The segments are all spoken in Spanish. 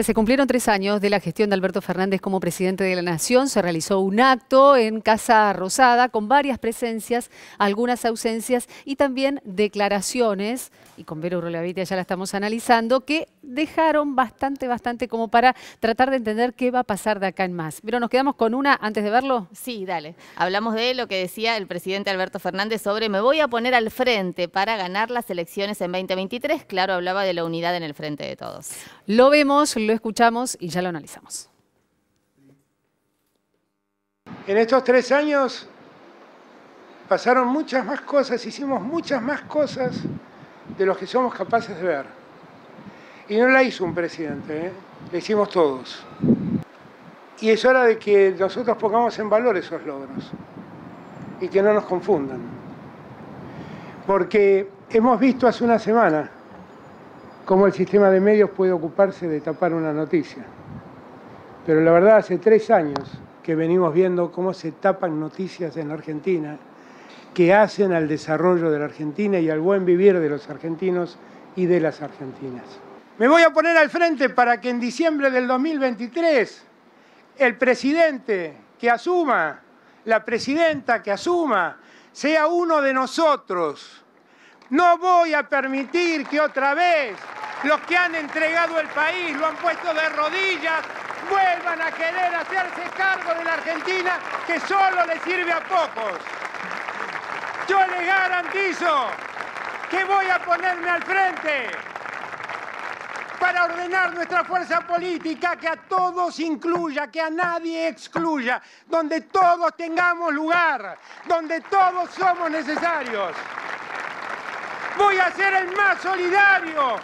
Se, cumplieron tres años de la gestión de Alberto Fernández como presidente de la Nación. Se realizó un acto en Casa Rosada con varias presencias, algunas ausencias y también declaraciones, y con Vero Rolavita ya la estamos analizando, que dejaron bastante, bastante como para tratar de entender qué va a pasar de acá en más. Pero nos quedamos con una antes de verlo. Sí, dale. Hablamos de lo que decía el presidente Alberto Fernández sobre me voy a poner al frente para ganar las elecciones en 2023. Claro, hablaba de la unidad en el frente de todos. Lo vemos, lo escuchamos y ya lo analizamos. En estos tres años pasaron muchas más cosas, hicimos muchas más cosas de los que somos capaces de ver. Y no la hizo un presidente, ¿eh? la hicimos todos. Y es hora de que nosotros pongamos en valor esos logros y que no nos confundan. Porque hemos visto hace una semana cómo el sistema de medios puede ocuparse de tapar una noticia. Pero la verdad, hace tres años que venimos viendo cómo se tapan noticias en la Argentina que hacen al desarrollo de la Argentina y al buen vivir de los argentinos y de las argentinas. Me voy a poner al frente para que en diciembre del 2023 el presidente que asuma, la presidenta que asuma, sea uno de nosotros no voy a permitir que otra vez los que han entregado el país, lo han puesto de rodillas, vuelvan a querer hacerse cargo de la Argentina que solo le sirve a pocos. Yo les garantizo que voy a ponerme al frente para ordenar nuestra fuerza política que a todos incluya, que a nadie excluya, donde todos tengamos lugar, donde todos somos necesarios. Voy a ser el más solidario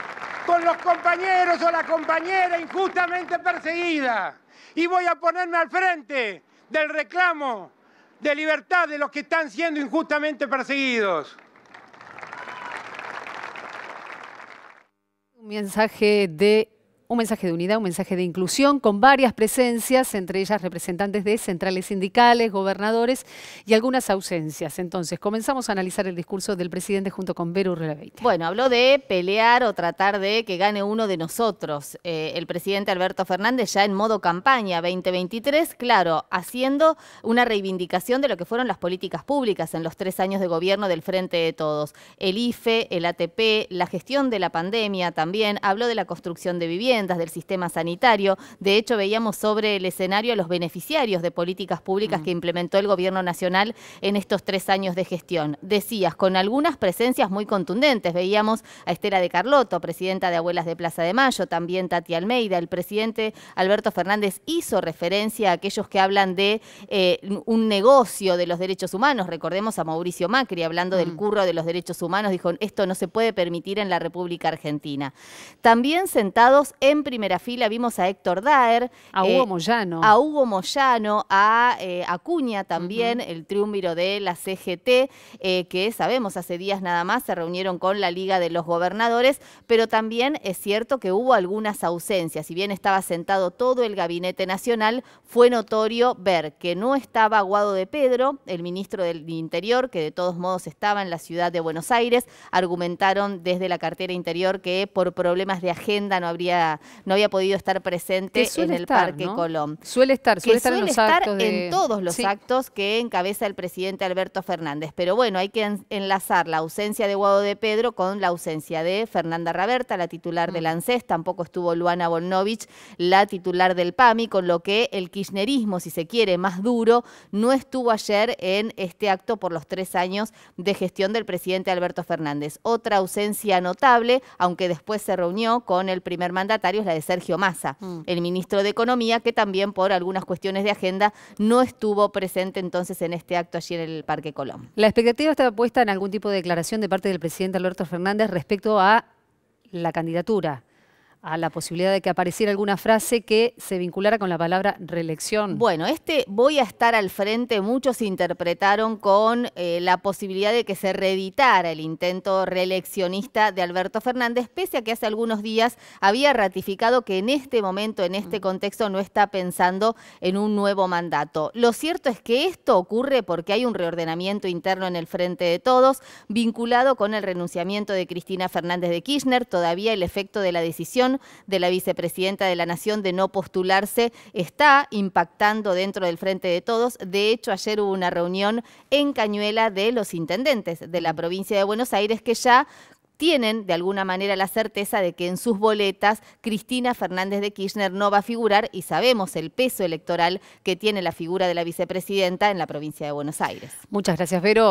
con los compañeros o la compañera injustamente perseguida. Y voy a ponerme al frente del reclamo de libertad de los que están siendo injustamente perseguidos. Un mensaje de un mensaje de unidad, un mensaje de inclusión, con varias presencias, entre ellas representantes de centrales sindicales, gobernadores y algunas ausencias. Entonces, comenzamos a analizar el discurso del presidente junto con Vero Urrelaveite. Bueno, habló de pelear o tratar de que gane uno de nosotros. Eh, el presidente Alberto Fernández ya en modo campaña 2023, claro, haciendo una reivindicación de lo que fueron las políticas públicas en los tres años de gobierno del Frente de Todos. El IFE, el ATP, la gestión de la pandemia también, habló de la construcción de viviendas del sistema sanitario. De hecho, veíamos sobre el escenario a los beneficiarios de políticas públicas mm. que implementó el gobierno nacional en estos tres años de gestión. Decías, con algunas presencias muy contundentes. Veíamos a Estela de Carlotto, presidenta de Abuelas de Plaza de Mayo, también Tati Almeida. El presidente Alberto Fernández hizo referencia a aquellos que hablan de eh, un negocio de los derechos humanos. Recordemos a Mauricio Macri hablando del mm. curro de los derechos humanos. Dijo, esto no se puede permitir en la República Argentina. También sentados en en primera fila vimos a Héctor Daer. A Hugo eh, Moyano. A Hugo Moyano, a eh, Acuña también, el triunviro de la CGT, eh, que sabemos hace días nada más se reunieron con la Liga de los Gobernadores, pero también es cierto que hubo algunas ausencias. Si bien estaba sentado todo el gabinete nacional, fue notorio ver que no estaba Guado de Pedro, el ministro del Interior, que de todos modos estaba en la ciudad de Buenos Aires. Argumentaron desde la cartera interior que por problemas de agenda no habría no había podido estar presente en el Parque Colón. Suele estar, suele estar en los en todos los actos que encabeza el presidente Alberto Fernández. Pero bueno, hay que enlazar la ausencia de Guado de Pedro con la ausencia de Fernanda Raberta, la titular del mm. ANSES, tampoco estuvo Luana Volnovich, la titular del PAMI, con lo que el kirchnerismo, si se quiere, más duro, no estuvo ayer en este acto por los tres años de gestión del presidente Alberto Fernández. Otra ausencia notable, aunque después se reunió con el primer mandatario es la de Sergio Massa, mm. el ministro de Economía, que también por algunas cuestiones de agenda no estuvo presente entonces en este acto allí en el Parque Colón. La expectativa estaba puesta en algún tipo de declaración de parte del presidente Alberto Fernández respecto a la candidatura a la posibilidad de que apareciera alguna frase que se vinculara con la palabra reelección. Bueno, este voy a estar al frente, muchos interpretaron con eh, la posibilidad de que se reeditara el intento reeleccionista de Alberto Fernández, pese a que hace algunos días había ratificado que en este momento, en este mm. contexto, no está pensando en un nuevo mandato. Lo cierto es que esto ocurre porque hay un reordenamiento interno en el frente de todos, vinculado con el renunciamiento de Cristina Fernández de Kirchner, todavía el efecto de la decisión de la vicepresidenta de la Nación de no postularse está impactando dentro del Frente de Todos. De hecho, ayer hubo una reunión en Cañuela de los intendentes de la provincia de Buenos Aires que ya tienen de alguna manera la certeza de que en sus boletas Cristina Fernández de Kirchner no va a figurar y sabemos el peso electoral que tiene la figura de la vicepresidenta en la provincia de Buenos Aires. Muchas gracias, Vero.